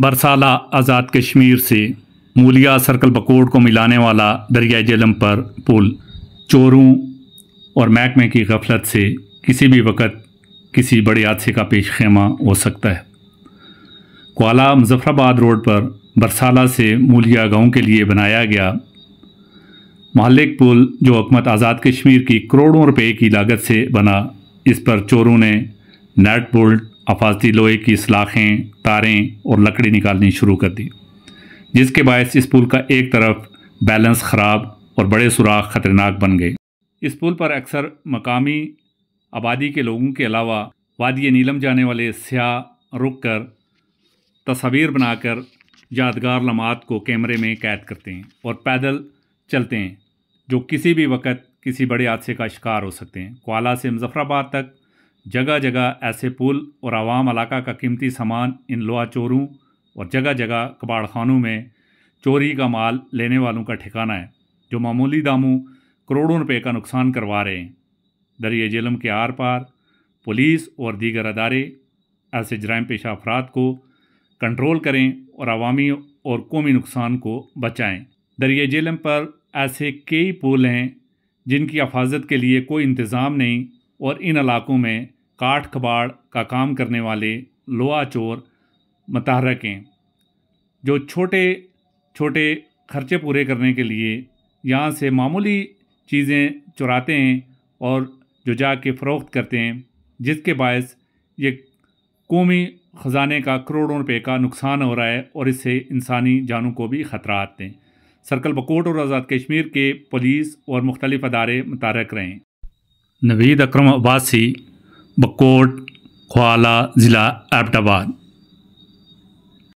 बरसाला आज़ाद कश्मीर से मूलिया सर्कल बकोड़ को मिलाने वाला दरिया जलम पर पुल चोरों और महकमे की गफलत से किसी भी वक्त किसी बड़े हादसे का पेश खेमा हो सकता है कोला मुजफ्फराबाद रोड पर बरसाला से मूलिया गांव के लिए बनाया गया महलिक पुल जो हकमत आज़ाद कश्मीर की करोड़ों रुपए की लागत से बना इस पर चोरों ने नट बोल्ट हफाजती लोहे की सलाखें तारें और लकड़ी निकालनी शुरू कर दी जिसके बायस इस पुल का एक तरफ बैलेंस ख़राब और बड़े सुराख ख़तरनाक बन गए इस पुल पर अक्सर मकामी आबादी के लोगों के अलावा वादी नीलम जाने वाले सयाह रुक कर तस्वीर बनाकर यादगार लमात को कैमरे में कैद करते हैं और पैदल चलते हैं जो किसी भी वक्त किसी बड़े हादसे का शिकार हो सकते हैं कोला से मुजफ्फराबाद तक जगह जगह ऐसे पुल और आवाम इलाका का कीमती सामान इन लोहा चोरों और जगह जगह कबाड़ खानों में चोरी का माल लेने वालों का ठिकाना है जो मामूली दामों करोड़ों रुपए का नुकसान करवा रहे हैं दरिए जेलम के आर पार पुलिस और दीगर अदारे ऐसे जराम पेशा अफराद को कंट्रोल करें और अवामी और कौमी नुकसान को बचाएँ दरिए जेलम पर ऐसे कई पुल हैं जिनकी हफाजत के लिए कोई इंतज़ाम नहीं और इन इलाकों में काठ कबाड़ का काम करने वाले लोहा चोर मतहरक हैं जो छोटे छोटे खर्चे पूरे करने के लिए यहाँ से मामूली चीज़ें चुराते हैं और जो जा के फ़रोख्त करते हैं जिसके बायस ये कौमी ख़जाने का करोड़ों रुपये का नुकसान हो रहा है और इससे इंसानी जानों को भी ख़तरा आते हैं सर्कल बकोट और आज़ाद कश्मीर के पुलिस और मुख्तलिफ अदारे मुतरक रहें नवीद अक्रम अब्बासी बकोट ख्वाला ज़िला एबटाबाद